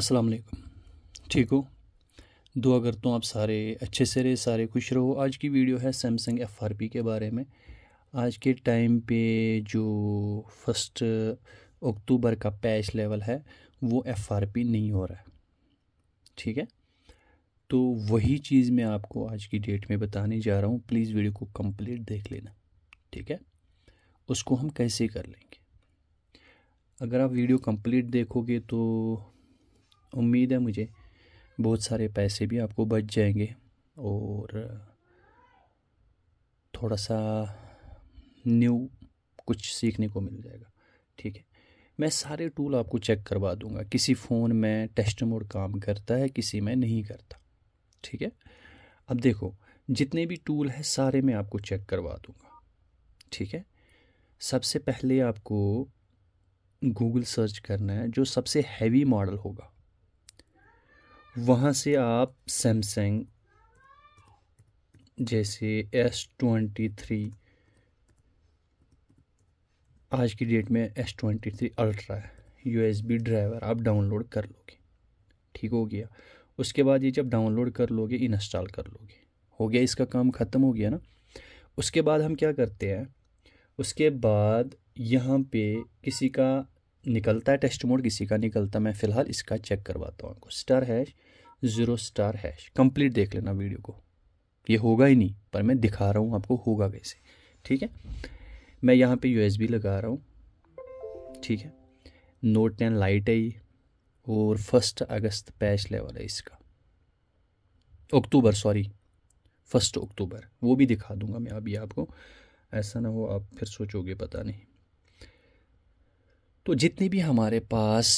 अस्सलाम वालेकुम ठीक हो दुआ करता हूँ आप सारे अच्छे से रहे सारे खुश रहो आज की वीडियो है सैमसंग एफ आर पी के बारे में आज के टाइम पे जो फर्स्ट अक्टूबर का पैच लेवल है वो एफ आर पी नहीं हो रहा है ठीक है तो वही चीज़ मैं आपको आज की डेट में बताने जा रहा हूँ प्लीज़ वीडियो को कंप्लीट देख लेना ठीक है उसको हम कैसे कर लेंगे अगर आप वीडियो कंप्लीट देखोगे तो उम्मीद है मुझे बहुत सारे पैसे भी आपको बच जाएंगे और थोड़ा सा न्यू कुछ सीखने को मिल जाएगा ठीक है मैं सारे टूल आपको चेक करवा दूंगा किसी फ़ोन में टेस्ट मोड काम करता है किसी में नहीं करता ठीक है अब देखो जितने भी टूल हैं सारे मैं आपको चेक करवा दूंगा ठीक है सबसे पहले आपको गूगल सर्च करना है जो सबसे हैवी मॉडल होगा वहाँ से आप सैमसंग जैसे एस ट्वेंटी थ्री आज की डेट में एस ट्वेंटी थ्री अल्ट्रा है यू ड्राइवर आप डाउनलोड कर लोगे ठीक हो गया उसके बाद ये जब डाउनलोड कर लोगे इंस्टॉल कर लोगे हो गया इसका काम ख़त्म हो गया ना उसके बाद हम क्या करते हैं उसके बाद यहाँ पे किसी का निकलता है टेस्ट मोड किसी का निकलता मैं फ़िलहाल इसका चेक करवाता हूँ आपको star hash zero star hash complete देख लेना वीडियो को ये होगा ही नहीं पर मैं दिखा रहा हूँ आपको होगा कैसे ठीक है मैं यहाँ पे यू लगा रहा हूँ ठीक है नोट टेन लाइट है ये और फर्स्ट अगस्त पैच लेवल है इसका अक्टूबर सॉरी फर्स्ट अक्टूबर वो भी दिखा दूंगा मैं अभी आपको ऐसा ना हो आप फिर सोचोगे पता नहीं तो जितने भी हमारे पास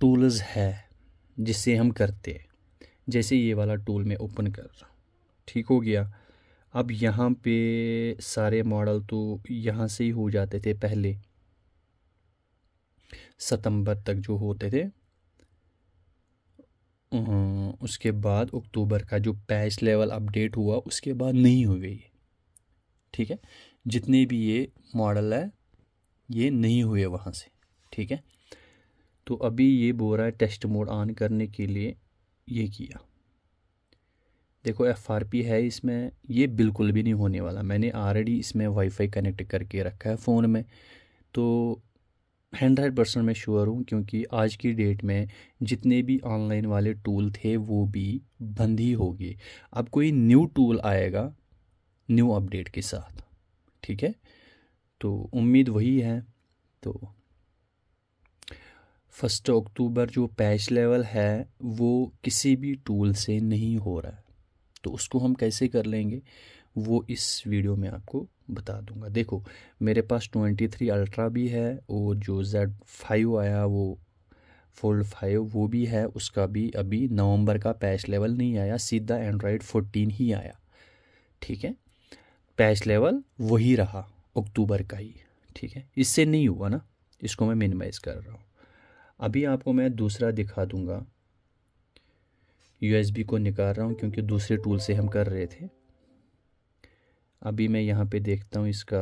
टूल्स है जिससे हम करते हैं जैसे ये वाला टूल मैं ओपन कर रहा हूँ ठीक हो गया अब यहाँ पे सारे मॉडल तो यहाँ से ही हो जाते थे पहले सितंबर तक जो होते थे उसके बाद अक्टूबर का जो पैच लेवल अपडेट हुआ उसके बाद नहीं हुए ठीक है जितने भी ये मॉडल है ये नहीं हुए वहाँ से ठीक है तो अभी ये बोल रहा है टेस्ट मोड ऑन करने के लिए ये किया देखो एफ आर पी है इसमें ये बिल्कुल भी नहीं होने वाला मैंने ऑलरेडी इसमें वाईफाई कनेक्ट करके रखा है फ़ोन में तो हंड्रेड परसेंट मैं श्योर हूँ क्योंकि आज की डेट में जितने भी ऑनलाइन वाले टूल थे वो भी बंद ही हो गए अब कोई न्यू टूल आएगा न्यू अपडेट के साथ ठीक है तो उम्मीद वही है तो फर्स्ट अक्टूबर जो पैच लेवल है वो किसी भी टूल से नहीं हो रहा है तो उसको हम कैसे कर लेंगे वो इस वीडियो में आपको बता दूंगा देखो मेरे पास 23 अल्ट्रा भी है और जो जेड फाइव आया वो फोल्ड फाइव वो भी है उसका भी अभी नवंबर का पैच लेवल नहीं आया सीधा एंड्रॉयड 14 ही आया ठीक है पैच लेवल वही रहा अक्टूबर का ही ठीक है इससे नहीं हुआ ना इसको मैं मिनिमाइज़ कर रहा हूँ अभी आपको मैं दूसरा दिखा दूँगा यूएसबी को निकाल रहा हूँ क्योंकि दूसरे टूल से हम कर रहे थे अभी मैं यहाँ पे देखता हूँ इसका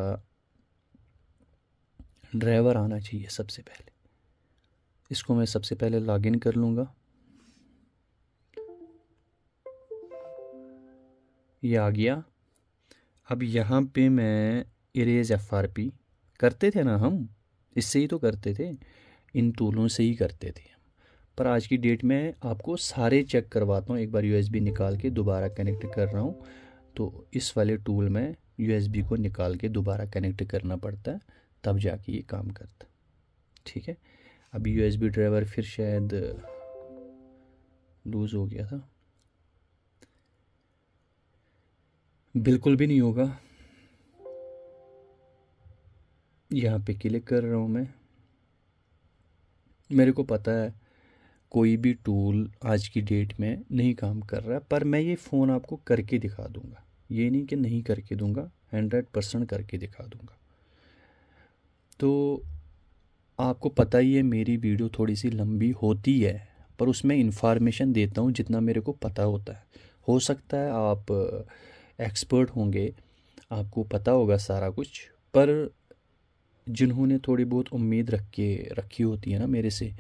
ड्राइवर आना चाहिए सबसे पहले इसको मैं सबसे पहले लॉगिन कर लूँगा ये आ गया अब यहाँ पे मैं इरेज एफ आर पी करते थे ना हम इससे ही तो करते थे इन टूलों से ही करते थे पर आज की डेट में आपको सारे चेक करवाता हूँ एक बार यू निकाल के दोबारा कनेक्ट कर रहा हूँ तो इस वाले टूल में यू को निकाल के दोबारा कनेक्ट करना पड़ता है तब जाके ये काम करता ठीक है अभी यू ड्राइवर फिर शायद लूज़ हो गया था बिल्कुल भी नहीं होगा यहाँ पे क्लिक कर रहा हूँ मैं मेरे को पता है कोई भी टूल आज की डेट में नहीं काम कर रहा है पर मैं ये फ़ोन आपको करके दिखा दूंगा ये नहीं कि नहीं करके दूंगा हंड्रेड परसेंट करके दिखा दूंगा तो आपको पता ही है मेरी वीडियो थोड़ी सी लंबी होती है पर उसमें इन्फॉर्मेशन देता हूँ जितना मेरे को पता होता है हो सकता है आप एक्सपर्ट होंगे आपको पता होगा सारा कुछ पर जिन्होंने थोड़ी बहुत उम्मीद रख के रखी होती है ना मेरे से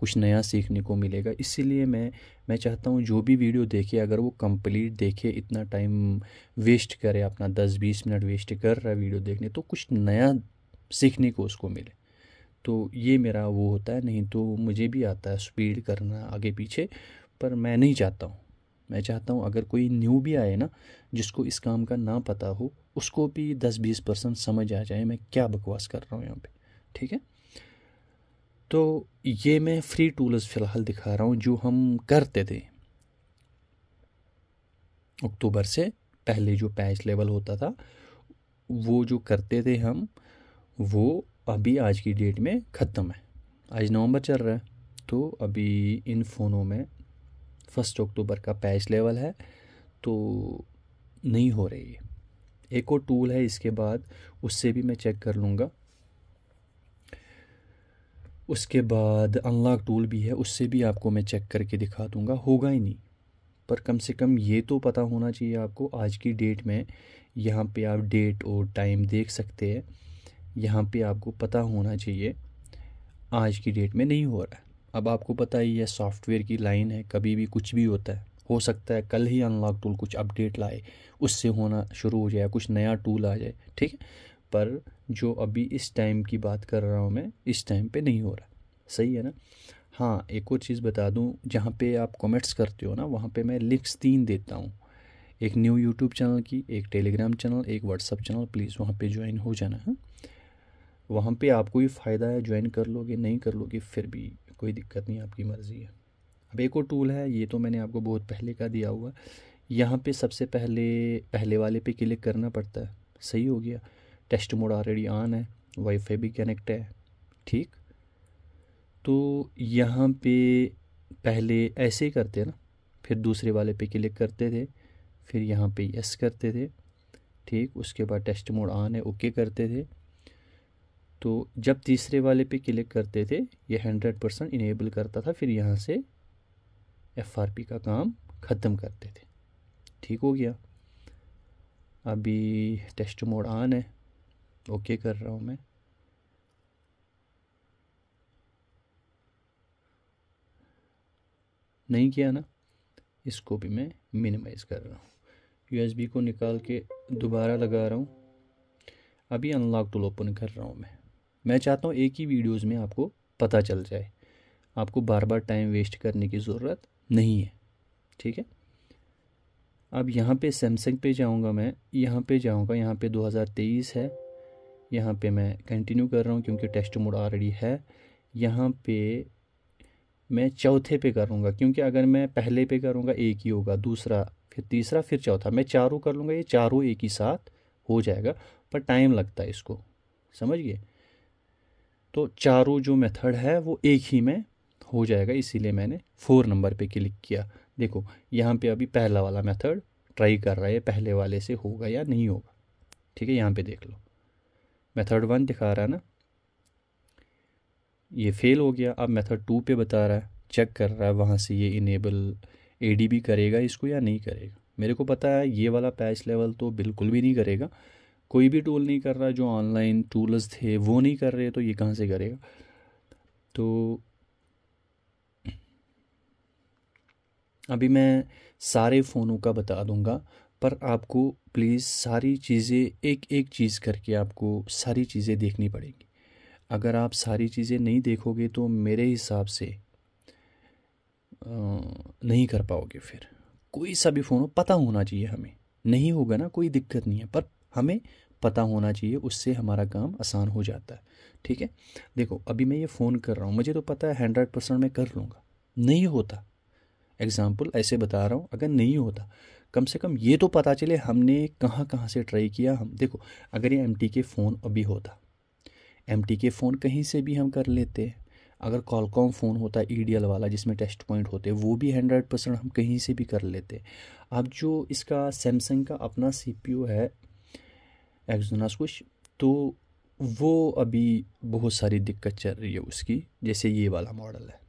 कुछ नया सीखने को मिलेगा इसीलिए मैं मैं चाहता हूँ जो भी वीडियो देखे अगर वो कंप्लीट देखे इतना टाइम वेस्ट करे अपना दस बीस मिनट वेस्ट कर रहा है वीडियो देखने तो कुछ नया सीखने को उसको मिले तो ये मेरा वो होता है नहीं तो मुझे भी आता है स्पीड करना आगे पीछे पर मैं नहीं चाहता हूँ मैं चाहता हूँ अगर कोई न्यू भी आए ना जिसको इस काम का ना पता हो उसको भी दस बीस परसेंट समझ आ जाए मैं क्या बकवास कर रहा हूँ यहाँ पे ठीक है तो ये मैं फ्री टूल्स फ़िलहाल दिखा रहा हूँ जो हम करते थे अक्टूबर से पहले जो पैच लेवल होता था वो जो करते थे हम वो अभी आज की डेट में ख़त्म है आज नवंबर चल रहा है तो अभी इन फ़ोनों में फर्स्ट अक्टूबर का पैच लेवल है तो नहीं हो रही है एक और टूल है इसके बाद उससे भी मैं चेक कर लूँगा उसके बाद अनलॉक टूल भी है उससे भी आपको मैं चेक करके दिखा दूँगा होगा ही नहीं पर कम से कम ये तो पता होना चाहिए आपको आज की डेट में यहाँ पे आप डेट और टाइम देख सकते हैं यहाँ पे आपको पता होना चाहिए आज की डेट में नहीं हो रहा अब आपको पता ही है सॉफ्टवेयर की लाइन है कभी भी कुछ भी होता है हो सकता है कल ही अनलॉक टूल कुछ अपडेट लाए उससे होना शुरू हो जाए कुछ नया टूल आ जाए ठीक है पर जो अभी इस टाइम की बात कर रहा हूँ मैं इस टाइम पे नहीं हो रहा सही है ना हाँ एक और चीज़ बता दूँ जहाँ पे आप कमेंट्स करते हो ना वहाँ पे मैं लिंक्स तीन देता हूँ एक न्यू यूट्यूब चैनल की एक टेलीग्राम चैनल एक व्हाट्सअप चैनल प्लीज़ वहाँ पे ज्वाइन हो जाना है हाँ। वहाँ पे आपको ही फ़ायदा है ज्वाइन कर लोगे नहीं कर लोगे फिर भी कोई दिक्कत नहीं आपकी मर्ज़ी है अब एक और टूल है ये तो मैंने आपको बहुत पहले का दिया हुआ यहाँ पे सबसे पहले पहले वाले पे क्लिक करना पड़ता है सही हो गया टेस्ट मोड ऑलरेडी ऑन है वाईफाई भी कनेक्ट है ठीक तो यहाँ पे पहले ऐसे करते ना फिर दूसरे वाले पे क्लिक करते थे फिर यहाँ पे यस करते थे ठीक उसके बाद टेस्ट मोड ऑन है ओके करते थे तो जब तीसरे वाले पे क्लिक करते थे ये हंड्रेड परसेंट इनेबल करता था फिर यहाँ से एफ आर पी का काम ख़त्म करते थे ठीक हो गया अभी टेस्ट मोड ऑन है ओके कर रहा हूँ मैं नहीं किया ना इसको भी मैं मिनिमाइज़ कर रहा हूँ यूएसबी को निकाल के दोबारा लगा रहा हूँ अभी अनलॉक टूल ओपन कर रहा हूँ मैं मैं चाहता हूँ एक ही वीडियोस में आपको पता चल जाए आपको बार बार टाइम वेस्ट करने की ज़रूरत नहीं है ठीक है अब यहाँ पे सैमसंग पे जाऊँगा मैं यहाँ पे जाऊँगा यहाँ पे 2023 है यहाँ पे मैं कंटिन्यू कर रहा हूँ क्योंकि टेस्ट मोड ऑलरेडी है यहाँ पे मैं चौथे पे करूँगा क्योंकि अगर मैं पहले पे करूँगा एक ही होगा दूसरा फिर तीसरा फिर चौथा मैं चारों कर लूँगा ये चारों एक ही साथ हो जाएगा पर टाइम लगता है इसको समझ गए तो चारों जो मेथड है वो एक ही में हो जाएगा इसीलिए मैंने फोर नंबर पे क्लिक किया देखो यहाँ पे अभी पहला वाला मेथड ट्राई कर रहा है पहले वाले से होगा या नहीं होगा ठीक है यहाँ पे देख लो मेथड वन दिखा रहा है ना ये फेल हो गया अब मेथड टू पे बता रहा है चेक कर रहा है वहाँ से ये इनेबल ए करेगा इसको या नहीं करेगा मेरे को पता है ये वाला पैच लेवल तो बिल्कुल भी नहीं करेगा कोई भी टूल नहीं कर रहा जो ऑनलाइन टूल्स थे वो नहीं कर रहे तो ये कहाँ से करेगा तो अभी मैं सारे फ़ोनों का बता दूंगा पर आपको प्लीज़ सारी चीज़ें एक एक चीज़ करके आपको सारी चीज़ें देखनी पड़ेगी अगर आप सारी चीज़ें नहीं देखोगे तो मेरे हिसाब से नहीं कर पाओगे फिर कोई सा भी फ़ोन हो पता होना चाहिए हमें नहीं होगा ना कोई दिक्कत नहीं है पर हमें पता होना चाहिए उससे हमारा काम आसान हो जाता है ठीक है देखो अभी मैं ये फ़ोन कर रहा हूँ मुझे तो पता है हंड्रेड परसेंट मैं कर लूँगा नहीं होता एग्ज़ाम्पल ऐसे बता रहा हूँ अगर नहीं होता कम से कम ये तो पता चले हमने कहाँ कहाँ से ट्राई किया हम देखो अगर ये एम के फ़ोन अभी होता एम के फ़ोन कहीं से भी हम कर लेते अगर कॉलकॉम फ़ोन होता ई e डी वाला जिसमें टेस्ट पॉइंट होते वो भी हंड्रेड परसेंट हम कहीं से भी कर लेते अब जो इसका सैमसंग का अपना सी है एक्जोनस कुछ तो वो अभी बहुत सारी दिक्कत चल रही है उसकी जैसे ये वाला मॉडल है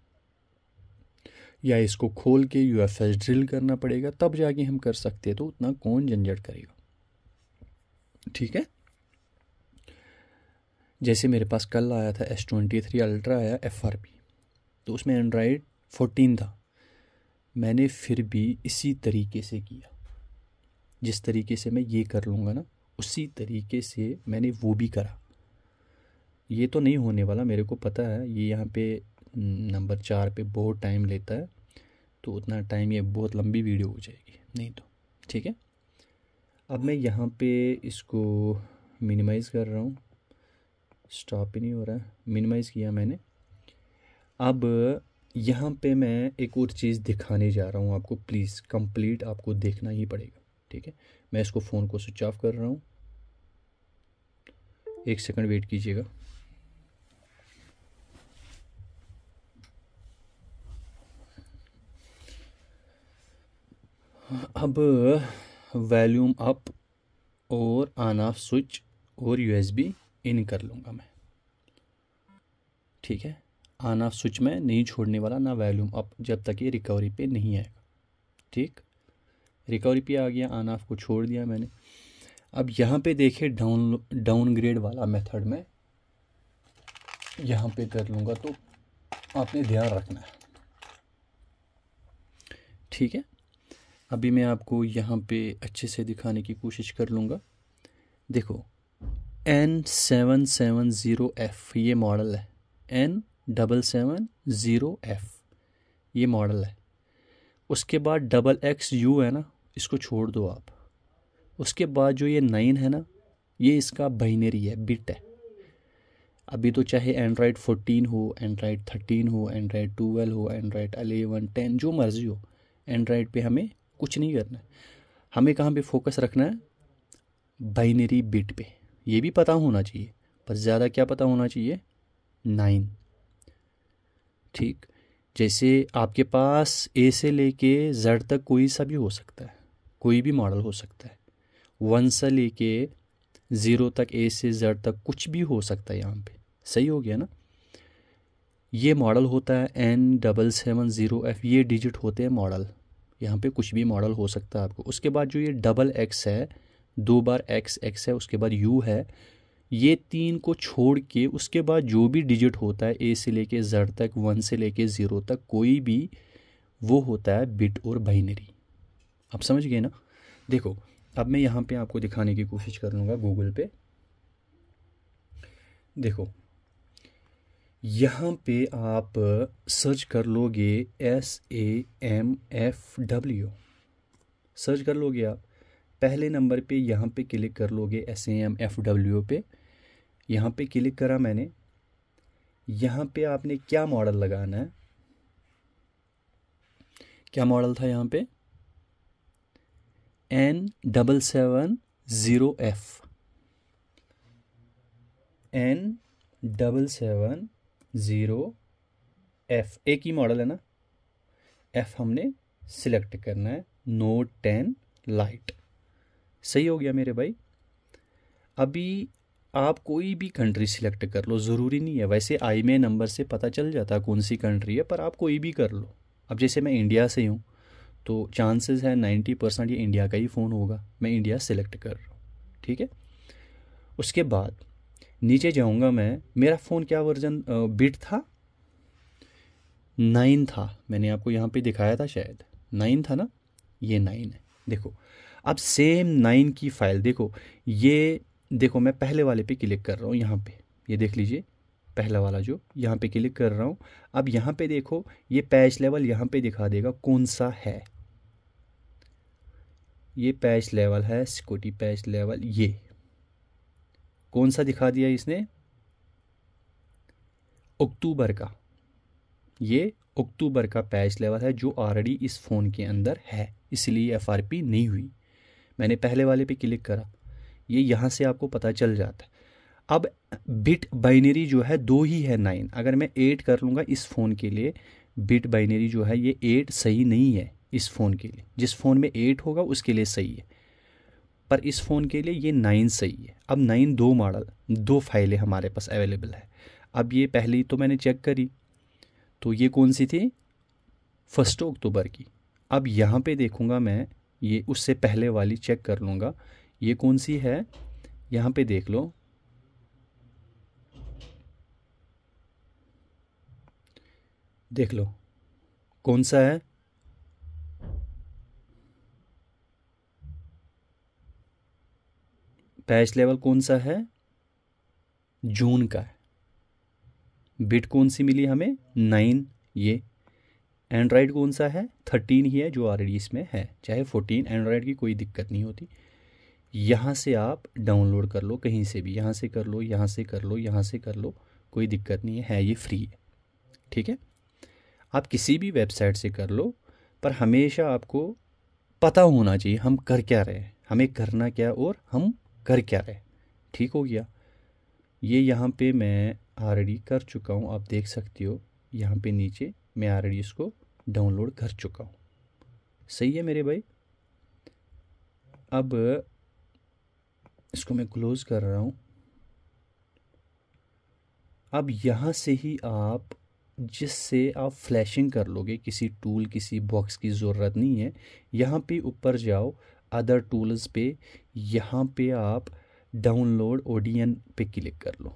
या इसको खोल के यू एफ एस ड्रिल करना पड़ेगा तब जाके हम कर सकते हैं तो उतना कौन झंझट करेगा ठीक है जैसे मेरे पास कल आया था एस ट्वेंटी थ्री अल्ट्रा आया एफ आर पी तो उसमें एंड्राइड फोर्टीन था मैंने फिर भी इसी तरीके से किया जिस तरीके से मैं ये कर लूँगा ना उसी तरीके से मैंने वो भी करा ये तो नहीं होने वाला मेरे को पता है ये यहाँ पे नंबर चार पे बहुत टाइम लेता है तो उतना टाइम ये बहुत लंबी वीडियो हो जाएगी नहीं तो ठीक है अब मैं यहाँ पे इसको मिनिमाइज़ कर रहा हूँ स्टॉप ही नहीं हो रहा है मिनिमाइज़ किया मैंने अब यहाँ पे मैं एक और चीज़ दिखाने जा रहा हूँ आपको प्लीज़ कंप्लीट आपको देखना ही पड़ेगा ठीक है मैं इसको फ़ोन को स्विच ऑफ कर रहा हूँ एक सेकंड वेट कीजिएगा अब वॉल्यूम अप और ऑन ऑफ स्विच और यूएसबी इन कर लूँगा मैं ठीक है ऑन ऑफ स्विच में नहीं छोड़ने वाला ना वॉल्यूम अप जब तक ये रिकवरी पे नहीं आएगा ठीक रिकवरी पे आ गया ऑन ऑफ को छोड़ दिया मैंने अब यहाँ पे देखे डाउन डाउनग्रेड वाला मेथड में यहाँ पे कर लूँगा तो आपने ध्यान रखना है ठीक है अभी मैं आपको यहाँ पे अच्छे से दिखाने की कोशिश कर लूँगा देखो N seven seven zero F ये मॉडल है N double seven zero F ये मॉडल है उसके बाद डबल एक्स यू है ना इसको छोड़ दो आप उसके बाद जो ये नाइन है ना ये इसका बाइनरी है बिट है अभी तो चाहे एंड्राइड फोर्टीन हो एंड्राइड थर्टीन हो एंड्राइड ट्वेल्व हो एंड्राइड अलेवन टेन जो मर्ज़ी हो एंड्राइड पे हमें कुछ नहीं करना है हमें कहाँ पे फोकस रखना है बाइनरी बिट पे ये भी पता होना चाहिए पर ज़्यादा क्या पता होना चाहिए नाइन ठीक जैसे आपके पास ए से लेके जेड तक कोई सा भी हो सकता है कोई भी मॉडल हो सकता है वन से लेके ज़ीरो तक ए से जेड तक कुछ भी हो सकता है यहाँ पे सही हो गया ना ये मॉडल होता है N double seven zero F ये डिजिट होते हैं मॉडल यहाँ पे कुछ भी मॉडल हो सकता है आपको उसके बाद जो ये डबल एक्स है दो बार एक्स एक्स है उसके बाद यू है ये तीन को छोड़ के उसके बाद जो भी डिजिट होता है ए से लेके जेड तक वन से लेके ज़ीरो तक कोई भी वो होता है बिट और बाइनरी आप समझ गए ना देखो अब मैं यहाँ पे आपको दिखाने की कोशिश कर लूँगा गूगल पे देखो यहाँ पे आप सर्च कर लोगे S A M F W search कर लोगे आप पहले नंबर पे यहाँ पे क्लिक कर लोगे S A M F W पे यहाँ पे क्लिक करा मैंने यहाँ पे आपने क्या मॉडल लगाना है क्या मॉडल था यहाँ पे N double seven zero F N double seven zero F एक ही मॉडल है ना एफ़ हमने सिलेक्ट करना है नोट टेन लाइट सही हो गया मेरे भाई अभी आप कोई भी कंट्री सिलेक्ट कर लो ज़रूरी नहीं है वैसे आई में नंबर से पता चल जाता कौन सी कंट्री है पर आप कोई भी कर लो अब जैसे मैं इंडिया से हूँ तो चांसेस है नाइन्टी परसेंट ये इंडिया का ही फ़ोन होगा मैं इंडिया सेलेक्ट कर रहा हूँ ठीक है उसके बाद नीचे जाऊँगा मैं मेरा फ़ोन क्या वर्जन बिट था नाइन था मैंने आपको यहाँ पे दिखाया था शायद नाइन था ना ये नाइन है देखो अब सेम नाइन की फ़ाइल देखो ये देखो मैं पहले वाले पे क्लिक कर रहा हूँ यहाँ पे ये देख लीजिए पहला वाला जो यहाँ पे क्लिक कर रहा हूँ अब यहाँ पे देखो ये पैच लेवल यहाँ पे दिखा देगा कौन सा है ये पैच लेवल है सिक्योरिटी पैच लेवल ये कौन सा दिखा दिया इसने अक्टूबर का ये अक्टूबर का पैच लेवल है जो ऑलरेडी इस फ़ोन के अंदर है इसलिए एफ नहीं हुई मैंने पहले वाले पे क्लिक करा ये यहाँ से आपको पता चल जाता है अब बिट बाइनरी जो है दो ही है नाइन अगर मैं एट कर लूँगा इस फ़ोन के लिए बिट बाइनरी जो है ये एट सही नहीं है इस फ़ोन के लिए जिस फ़ोन में एट होगा उसके लिए सही है पर इस फ़ोन के लिए ये नाइन सही है अब नाइन दो मॉडल दो फाइलें हमारे पास अवेलेबल है अब ये पहली तो मैंने चेक करी तो ये कौन सी थी फर्स्ट अक्टूबर की अब यहाँ पे देखूँगा मैं ये उससे पहले वाली चेक कर लूँगा ये कौन सी है यहाँ पे देख लो देख लो कौन सा है पैच लेवल कौन सा है जून का है बिट कौन सी मिली हमें नाइन ये एंड्रॉयड कौन सा है थर्टीन ही है जो ऑलरेडी इसमें है चाहे फोर्टीन एंड्रॉयड की कोई दिक्कत नहीं होती यहाँ से आप डाउनलोड कर लो कहीं से भी यहाँ से कर लो यहाँ से कर लो यहाँ से कर लो कोई दिक्कत नहीं है ये फ्री है ठीक है आप किसी भी वेबसाइट से कर लो पर हमेशा आपको पता होना चाहिए हम कर क्या रहे हमें करना क्या और हम कर क्या रहे ठीक हो गया ये यहाँ पे मैं ऑलरेडी कर चुका हूँ आप देख सकते हो यहाँ पे नीचे मैं ऑलरेडी इसको डाउनलोड कर चुका हूँ सही है मेरे भाई अब इसको मैं क्लोज़ कर रहा हूँ अब यहाँ से ही आप जिससे आप फ्लैशिंग कर लोगे किसी टूल किसी बॉक्स की ज़रूरत नहीं है यहाँ पे ऊपर जाओ अदर टूल्स पे यहाँ पे आप डाउनलोड ओडियन पे क्लिक कर लो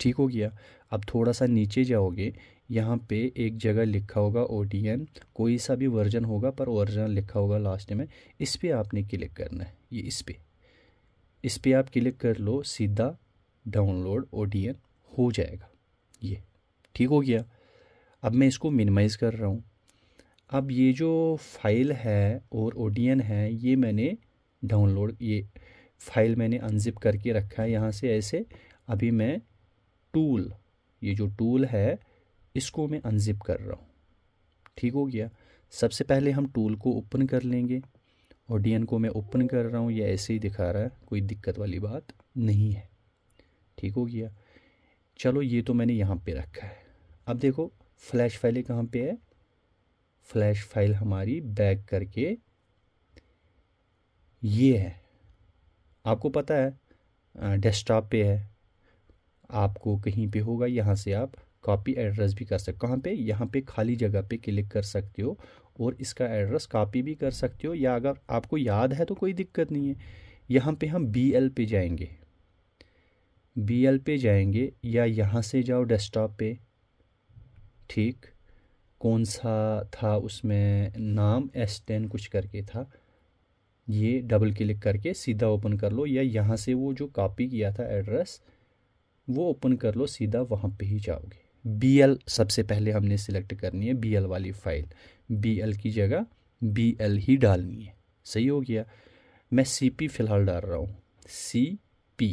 ठीक हो गया अब थोड़ा सा नीचे जाओगे यहाँ पे एक जगह लिखा होगा ओडियन कोई सा भी वर्जन होगा पर ओरिजिनल लिखा होगा लास्ट में इस पर आपने क्लिक करना है ये इस पर इस पर आप क्लिक कर लो सीधा डाउनलोड ओडियन हो जाएगा ये ठीक हो गया अब मैं इसको मिनिमाइज़ कर रहा हूँ अब ये जो फाइल है और ओडियन है ये मैंने डाउनलोड ये फाइल मैंने अनजिप करके रखा है यहाँ से ऐसे अभी मैं टूल ये जो टूल है इसको मैं अनजिप कर रहा हूँ ठीक हो गया सबसे पहले हम टूल को ओपन कर लेंगे ओडियन को मैं ओपन कर रहा हूँ ये ऐसे ही दिखा रहा है कोई दिक्कत वाली बात नहीं है ठीक हो गया चलो ये तो मैंने यहाँ पे रखा है अब देखो फ्लैश फाइल कहाँ पे है फ्लैश फाइल हमारी बैक करके ये है आपको पता है डेस्कटॉप पे है आपको कहीं पे होगा यहाँ से आप कॉपी एड्रेस भी कर सकते हो कहाँ पे यहाँ पे खाली जगह पे क्लिक कर सकते हो और इसका एड्रेस कॉपी भी कर सकते हो या अगर आपको याद है तो कोई दिक्कत नहीं है यहाँ पे हम बी एल पे जाएंगे बी एल पे जाएंगे या यहाँ से जाओ डेस्कटॉप पे ठीक कौन सा था उसमें नाम एस टेन कुछ करके था ये डबल क्लिक करके सीधा ओपन कर लो या यहाँ से वो जो कॉपी किया था एड्रेस वो ओपन कर लो सीधा वहाँ पे ही जाओगे बी एल सबसे पहले हमने सिलेक्ट करनी है बी एल वाली फ़ाइल बी एल की जगह बी एल ही डालनी है सही हो गया मैं सी पी फ़िलहाल डाल रहा हूँ सी पी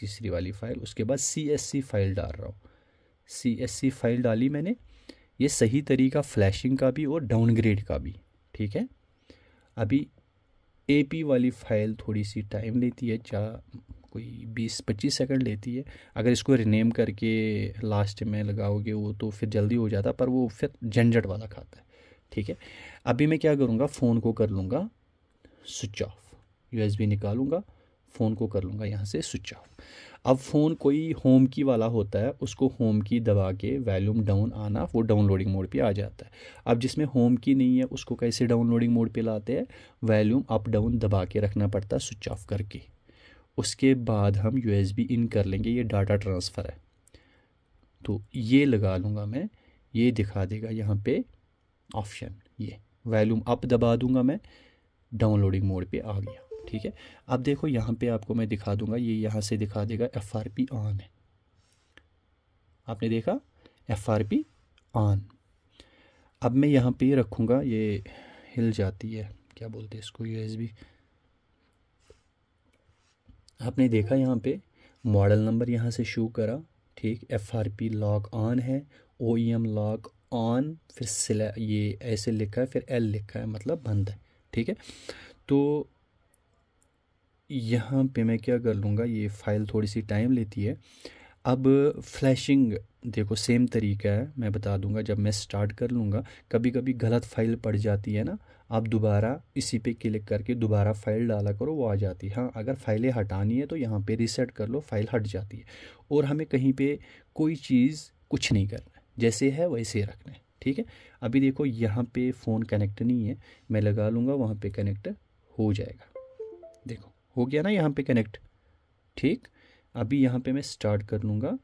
तीसरी वाली फ़ाइल उसके बाद सी एस सी फ़ाइल डाल रहा हूँ सी एस सी फाइल डाली मैंने ये सही तरीका फ्लैशिंग का भी और डाउनग्रेड का भी ठीक है अभी ए पी वाली फ़ाइल थोड़ी सी टाइम लेती है चार कोई बीस पच्चीस सेकंड लेती है अगर इसको रिनेम करके लास्ट में लगाओगे वो तो फिर जल्दी हो जाता पर वो फिर झंझट वाला खाता है ठीक है अभी मैं क्या करूँगा फ़ोन को कर लूँगा स्विच ऑफ यू बी निकालूँगा फ़ोन को कर लूँगा यहाँ से स्विच ऑफ अब फ़ोन कोई होम की वाला होता है उसको होम की दबा के वैल्यूम डाउन आना वो डाउनलोडिंग मोड पे आ जाता है अब जिसमें होम की नहीं है उसको कैसे डाउनलोडिंग मोड पे लाते हैं वैल्यूम अप डाउन दबा के रखना पड़ता है स्विच ऑफ करके उसके बाद हम यू इन कर लेंगे ये डाटा ट्रांसफ़र है तो ये लगा लूँगा मैं ये दिखा देगा यहाँ पे ऑप्शन ये वैल्यूम अप दबा दूँगा मैं डाउनलोडिंग मोड पर आ गया ठीक है अब देखो यहाँ पे आपको मैं दिखा दूंगा ये यहाँ से दिखा देगा एफ आर पी ऑन है आपने देखा एफ आर पी ऑन अब मैं यहाँ पे रखूँगा ये हिल जाती है क्या बोलते हैं इसको यू एस बी आपने देखा यहाँ पे मॉडल नंबर यहाँ से शो करा ठीक F R P lock on है O E M lock on फिर सिला ये ऐसे लिखा है फिर एल लिखा है मतलब बंद है ठीक है तो यहाँ पे मैं क्या कर लूँगा ये फ़ाइल थोड़ी सी टाइम लेती है अब फ्लैशिंग देखो सेम तरीका है मैं बता दूंगा जब मैं स्टार्ट कर लूँगा कभी कभी गलत फाइल पड़ जाती है ना आप दोबारा इसी पे क्लिक करके दोबारा फाइल डाला करो वो आ जाती है हाँ अगर फाइलें हटानी है तो यहाँ पे रिसेट कर लो फाइल हट जाती है और हमें कहीं पे कोई चीज़ कुछ नहीं करना जैसे है वैसे रखना है ठीक है अभी देखो यहाँ पे फ़ोन कनेक्ट नहीं है मैं लगा लूँगा वहाँ पर कनेक्ट हो जाएगा हो गया ना यहाँ पे कनेक्ट ठीक अभी यहाँ पे मैं स्टार्ट कर लूँगा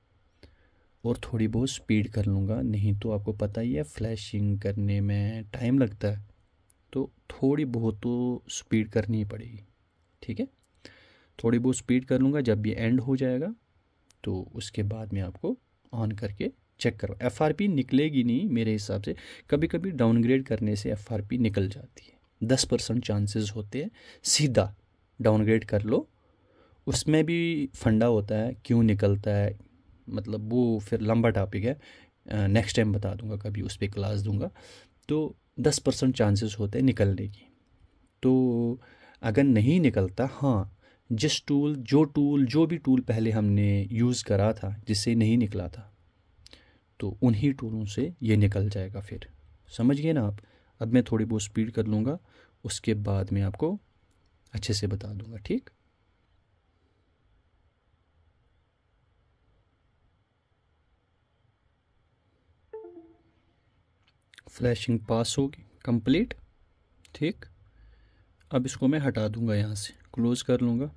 और थोड़ी बहुत स्पीड कर लूँगा नहीं तो आपको पता ही है फ्लैशिंग करने में टाइम लगता है तो थोड़ी बहुत तो स्पीड करनी ही पड़ेगी ठीक है थोड़ी बहुत स्पीड कर लूँगा जब ये एंड हो जाएगा तो उसके बाद मैं आपको ऑन करके चेक करो एफ आर पी निकलेगी नहीं मेरे हिसाब से कभी कभी डाउनग्रेड करने से एफ आर पी निकल जाती है दस परसेंट चांसेस होते हैं सीधा डाउनग्रेड कर लो उसमें भी फंडा होता है क्यों निकलता है मतलब वो फिर लंबा टॉपिक है नेक्स्ट टाइम बता दूंगा कभी उस पर क्लास दूंगा तो दस परसेंट चांसेस होते हैं निकलने की तो अगर नहीं निकलता हाँ जिस टूल जो टूल जो भी टूल पहले हमने यूज़ करा था जिससे नहीं निकला था तो उन्हीं टूलों से ये निकल जाएगा फिर समझ गए ना आप अब मैं थोड़ी बहुत स्पीड कर लूँगा उसके बाद में आपको अच्छे से बता दूंगा ठीक फ्लैशिंग पास होगी कंप्लीट ठीक अब इसको मैं हटा दूंगा यहाँ से क्लोज़ कर लूँगा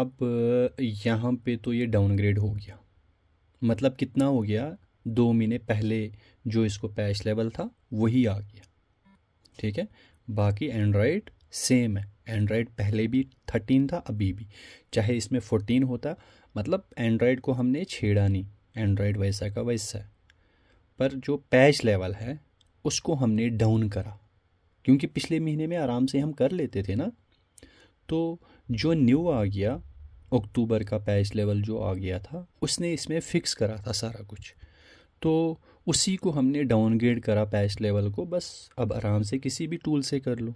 अब यहाँ पे तो ये डाउनग्रेड हो गया मतलब कितना हो गया दो महीने पहले जो इसको पैच लेवल था वही आ गया ठीक है बाकी एंड्राइड सेम है एंड्रॉयड पहले भी थर्टीन था अभी भी चाहे इसमें फोर्टीन होता मतलब एंड्रॉयड को हमने छेड़ा नहीं एंड्रॉयड वैसा का वैसा पर जो पैच लेवल है उसको हमने डाउन करा क्योंकि पिछले महीने में आराम से हम कर लेते थे ना तो जो न्यू आ गया अक्टूबर का पैच लेवल जो आ गया था उसने इसमें फिक्स करा था सारा कुछ तो उसी को हमने डाउनग्रेड करा पैच लेवल को बस अब आराम से किसी भी टूल से कर लो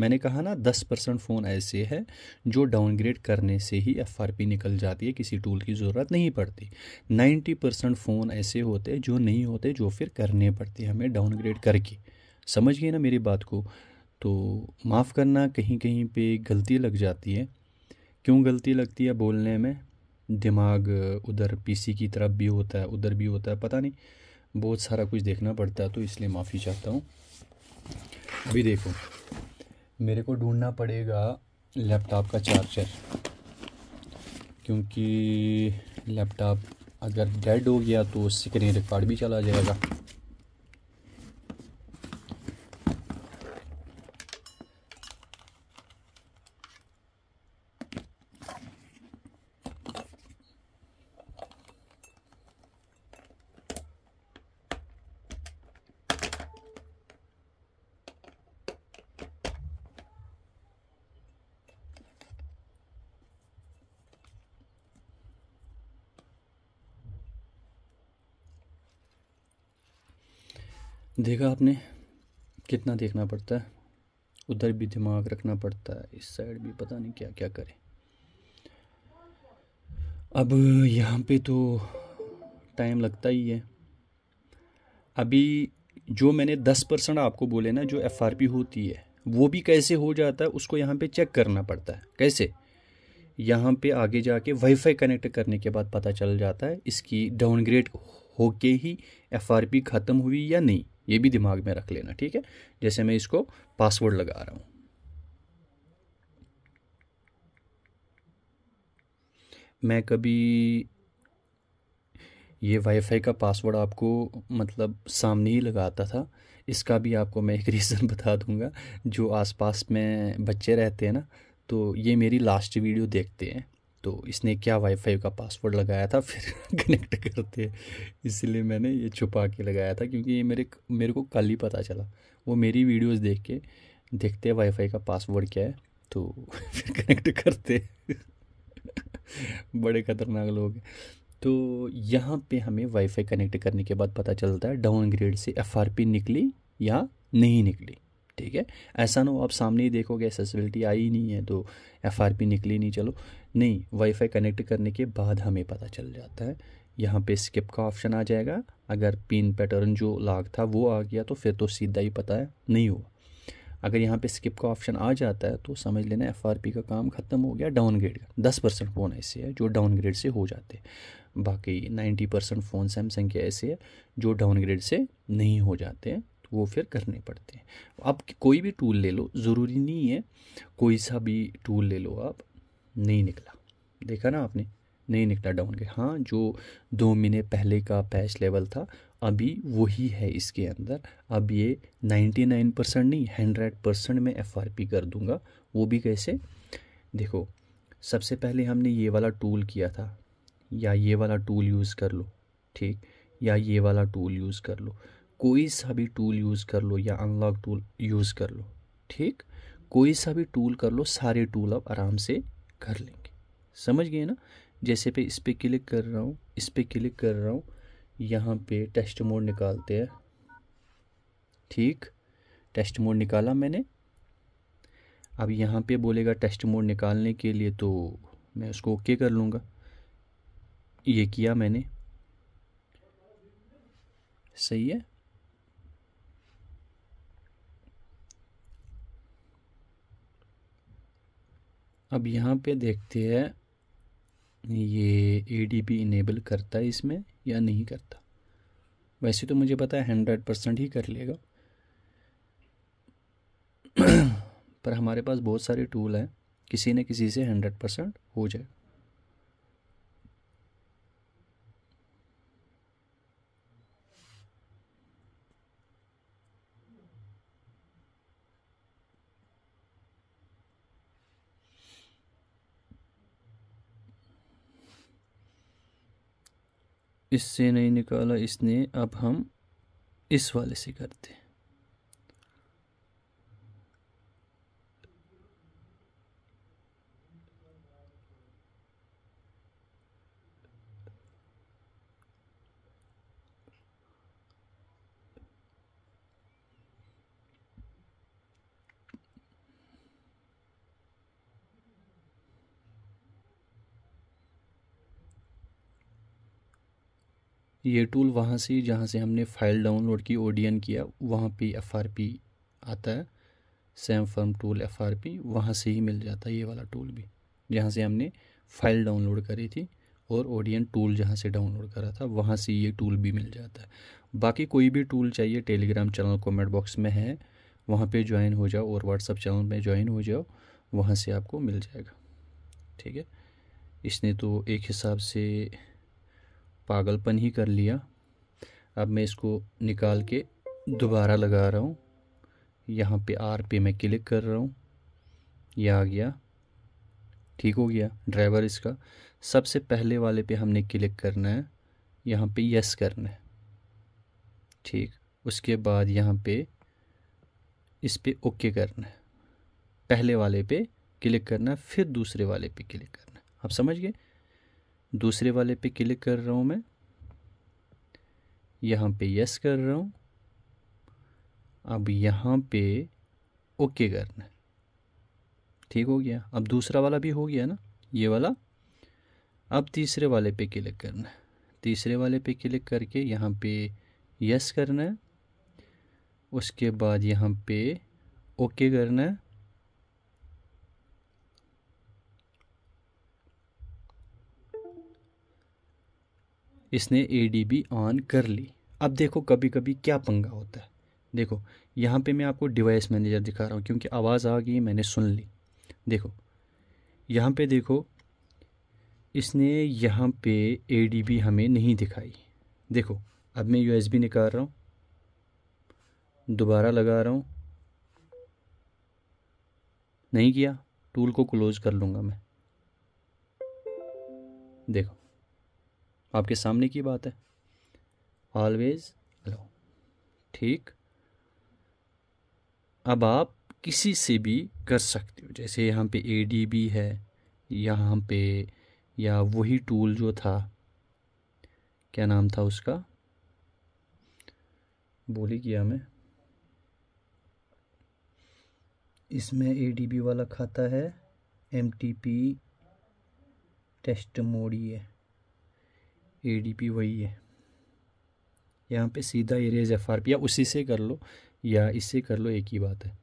मैंने कहा ना दस परसेंट फ़ोन ऐसे है जो डाउनग्रेड करने से ही एफ आर पी निकल जाती है किसी टूल की ज़रूरत नहीं पड़ती नाइन्टी परसेंट फ़ोन ऐसे होते जो नहीं होते जो फिर करने पड़ते हमें डाउनग्रेड करके समझ गए ना मेरी बात को तो माफ़ करना कहीं कहीं पे गलती लग जाती है क्यों गलती लगती है बोलने में दिमाग उधर पीसी की तरफ भी होता है उधर भी होता है पता नहीं बहुत सारा कुछ देखना पड़ता है तो इसलिए माफ़ी चाहता हूँ अभी देखो मेरे को ढूंढना पड़ेगा लैपटॉप का चार्जर क्योंकि लैपटॉप अगर डेड हो गया तो स्क्रीन रिकॉर्ड भी चला जाएगा देखा आपने कितना देखना पड़ता है उधर भी दिमाग रखना पड़ता है इस साइड भी पता नहीं क्या क्या करें अब यहाँ पे तो टाइम लगता ही है अभी जो मैंने दस परसेंट आपको बोले ना जो एफ आर पी होती है वो भी कैसे हो जाता है उसको यहाँ पे चेक करना पड़ता है कैसे यहाँ पे आगे जाके वाईफाई कनेक्ट करने के बाद पता चल जाता है इसकी डाउनग्रेड होके ही एफ आर पी ख़त्म हुई या नहीं ये भी दिमाग में रख लेना ठीक है जैसे मैं इसको पासवर्ड लगा रहा हूँ मैं कभी ये वाईफाई का पासवर्ड आपको मतलब सामने ही लगाता था इसका भी आपको मैं एक रीज़न बता दूंगा जो आसपास में बच्चे रहते हैं ना तो ये मेरी लास्ट वीडियो देखते हैं तो इसने क्या वाईफाई का पासवर्ड लगाया था फिर कनेक्ट करते इसलिए मैंने ये छुपा के लगाया था क्योंकि ये मेरे मेरे को कल ही पता चला वो मेरी वीडियोस देख के देखते हैं वाईफाई का पासवर्ड क्या है तो फिर कनेक्ट करते बड़े खतरनाक लोग हैं तो यहाँ पे हमें वाईफाई कनेक्ट करने के बाद पता चलता है डाउनग्रेड से एफ निकली या नहीं निकली ठीक है ऐसा ना हो आप सामने ही देखोगे एसेसिबिलिटी आई नहीं है तो एफ आर पी निकली नहीं चलो नहीं वाईफाई कनेक्ट करने के बाद हमें पता चल जाता है यहाँ पे स्किप का ऑप्शन आ जाएगा अगर पिन पैटर्न जो लाग था वो आ गया तो फिर तो सीधा ही पता है नहीं हुआ अगर यहाँ पे स्किप का ऑप्शन आ जाता है तो समझ लेना एफ आर पी का काम ख़त्म हो गया डाउनग्रेड का दस परसेंट फ़ोन ऐसे है जो डाउनग्रेड से हो जाते हैं बाकी नाइन्टी परसेंट फ़ोन सैमसंग के ऐसे है जो डाउनग्रेड से नहीं हो जाते हैं वो फिर करने पड़ते हैं आप कोई भी टूल ले लो ज़रूरी नहीं है कोई सा भी टूल ले लो आप नहीं निकला देखा ना आपने नहीं निकला डाउन के हाँ जो दो महीने पहले का पैच लेवल था अभी वही है इसके अंदर अब ये 99 परसेंट नहीं हंड्रेड परसेंट मैं एफ कर दूंगा वो भी कैसे देखो सबसे पहले हमने ये वाला टूल किया था या ये वाला टूल यूज़ कर लो ठीक या ये वाला टूल यूज़ कर लो कोई सा भी टूल यूज़ कर लो या अनलॉक टूल यूज़ कर लो ठीक कोई सा भी टूल कर लो सारे टूल आप आराम से कर लेंगे समझ गए ना जैसे पे इस पर क्लिक कर रहा हूँ इस पर क्लिक कर रहा हूँ यहाँ पे टेस्ट मोड निकालते हैं ठीक टेस्ट मोड निकाला मैंने अब यहाँ पे बोलेगा टेस्ट मोड निकालने के लिए तो मैं उसको ओके कर लूँगा ये किया मैंने सही है अब यहाँ पे देखते हैं ये ए डी पी इनेबल करता है इसमें या नहीं करता वैसे तो मुझे पता है हंड्रेड परसेंट ही कर लेगा पर हमारे पास बहुत सारे टूल हैं किसी न किसी से हंड्रेड परसेंट हो जाएगा इससे नहीं निकाला इसने अब हम इस वाले से करते हैं ये टूल वहाँ से जहाँ से हमने फाइल डाउनलोड की ओडियन किया वहाँ पे पी आता है SamFirm tool F P वहाँ से ही मिल जाता है ये वाला टूल भी जहाँ से हमने फाइल डाउनलोड करी थी और ओडियन टूल जहाँ से डाउनलोड करा था वहाँ से ये टूल भी मिल जाता है बाकी कोई भी टूल चाहिए टेलीग्राम चैनल कमेंट बॉक्स में है वहाँ पे ज्वाइन हो जाओ और व्हाट्सअप चैनल में ज्वाइन हो जाओ वहाँ से आपको मिल जाएगा ठीक है इसने तो एक हिसाब से पागलपन ही कर लिया अब मैं इसको निकाल के दोबारा लगा रहा हूँ यहाँ पे आर पे मैं क्लिक कर रहा हूँ यह आ गया ठीक हो गया ड्राइवर इसका सबसे पहले वाले पे हमने क्लिक करना है यहाँ पे यस करना है ठीक उसके बाद यहाँ पे इस पर ओके करना है पहले वाले पे क्लिक करना है फिर दूसरे वाले पे क्लिक करना है आप समझ गए दूसरे वाले पे क्लिक कर रहा हूँ मैं यहाँ पे यस कर रहा हूँ अब यहाँ पे ओके करना है ठीक हो गया अब दूसरा वाला भी हो गया ना ये वाला अब तीसरे वाले पे क्लिक करना है तीसरे वाले पे क्लिक करके यहाँ पे यस करना है उसके बाद यहाँ पे ओके करना है इसने ए ऑन कर ली अब देखो कभी कभी क्या पंगा होता है देखो यहाँ पे मैं आपको डिवाइस मैनेजर दिखा रहा हूँ क्योंकि आवाज़ आ गई मैंने सुन ली देखो यहाँ पे देखो इसने यहाँ पे ए हमें नहीं दिखाई देखो अब मैं यू निकाल रहा हूँ दोबारा लगा रहा हूँ नहीं किया टूल को क्लोज कर लूँगा मैं देखो आपके सामने की बात है ऑलवेज हेलो ठीक अब आप किसी से भी कर सकते हो जैसे यहाँ पे ए डी बी है यहाँ पे या वही टूल जो था क्या नाम था उसका बोली किया मैं इसमें ए डी बी वाला खाता है एम टी पी टेस्ट मोड़ी है एडीपी वही है यहाँ पे सीधा रेज एफ आर पी या उसी से कर लो या इससे कर लो एक ही बात है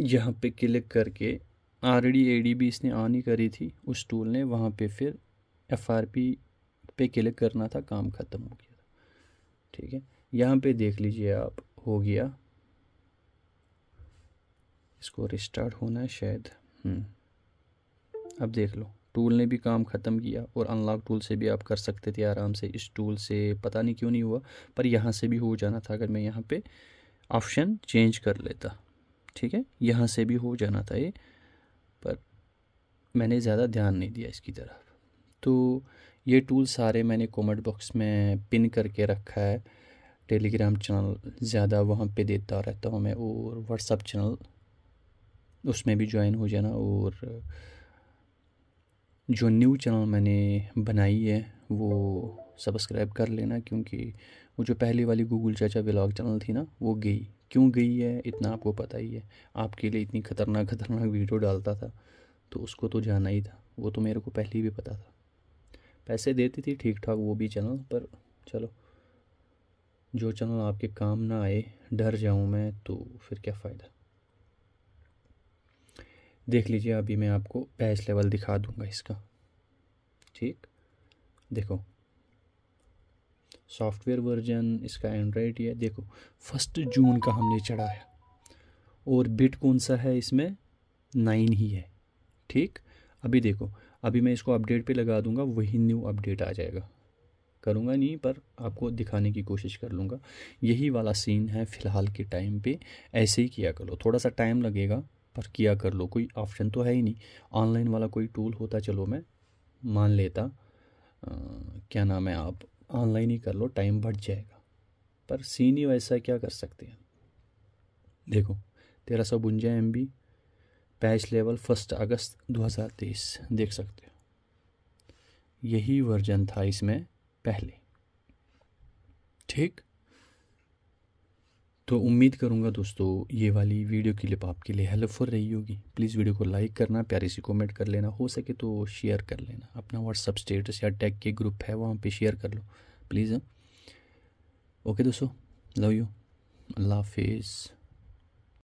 यहाँ पे क्लिक करके आर डी ए डी भी इसने ऑन ही करी थी उस टूल ने वहाँ पे फिर एफ आर पी पे क्लिक करना था काम ख़त्म हो गया था ठीक है यहाँ पे देख लीजिए आप हो गया इसको रिस्टार्ट होना है शायद हम्म। अब देख लो टूल ने भी काम ख़त्म किया और अनलॉक टूल से भी आप कर सकते थे आराम से इस टूल से पता नहीं क्यों नहीं हुआ पर यहाँ से भी हो जाना था अगर मैं यहाँ पे ऑप्शन चेंज कर लेता ठीक है यहाँ से भी हो जाना था ये मैंने ज़्यादा ध्यान नहीं दिया इसकी तरफ तो ये टूल सारे मैंने कमेंट बॉक्स में पिन करके रखा है टेलीग्राम चैनल ज़्यादा वहाँ पे देता रहता हूँ मैं और व्हाट्सअप चैनल उसमें भी ज्वाइन हो जाना और जो न्यू चैनल मैंने बनाई है वो सब्सक्राइब कर लेना क्योंकि वो जो पहले वाली गूगल चाचा ब्लॉग चैनल थी ना वो गई क्यों गई है इतना आपको पता ही है आपके लिए इतनी ख़तरनाक ख़तरनाक वीडियो डालता था तो उसको तो जाना ही था वो तो मेरे को पहले ही भी पता था पैसे देती थी ठीक ठाक वो भी चैनल पर चलो जो चैनल आपके काम ना आए डर जाऊँ मैं तो फिर क्या फ़ायदा देख लीजिए अभी मैं आपको पैस लेवल दिखा दूंगा इसका ठीक देखो सॉफ्टवेयर वर्जन इसका एंड्रॉयड ये देखो फर्स्ट जून का हमने चढ़ाया और बिट कौन सा है इसमें नाइन ही है ठीक अभी देखो अभी मैं इसको अपडेट पे लगा दूंगा वही न्यू अपडेट आ जाएगा करूँगा नहीं पर आपको दिखाने की कोशिश कर लूँगा यही वाला सीन है फ़िलहाल के टाइम पे ऐसे ही किया कर लो थोड़ा सा टाइम लगेगा पर किया कर लो कोई ऑप्शन तो है ही नहीं ऑनलाइन वाला कोई टूल होता चलो मैं मान लेता आ, क्या नाम है आप ऑनलाइन ही कर लो टाइम बढ़ जाएगा पर सीन ही वैसा क्या कर सकते हैं देखो तेरह सौ बुंजा M B patch level first अगस्त 2023 देख सकते हो यही वर्जन था इसमें पहले ठीक तो उम्मीद करूँगा दोस्तों ये वाली वीडियो क्लिप आपके लिए हेल्पफुल रही होगी प्लीज़ वीडियो को लाइक करना प्यारी सी कमेंट कर लेना हो सके तो शेयर कर लेना अपना व्हाट्सअप स्टेटस या टैग के ग्रुप है वहाँ पे शेयर कर लो प्लीज़ ओके हाँ। दोस्तों लव यू अल्लाह हाफिज़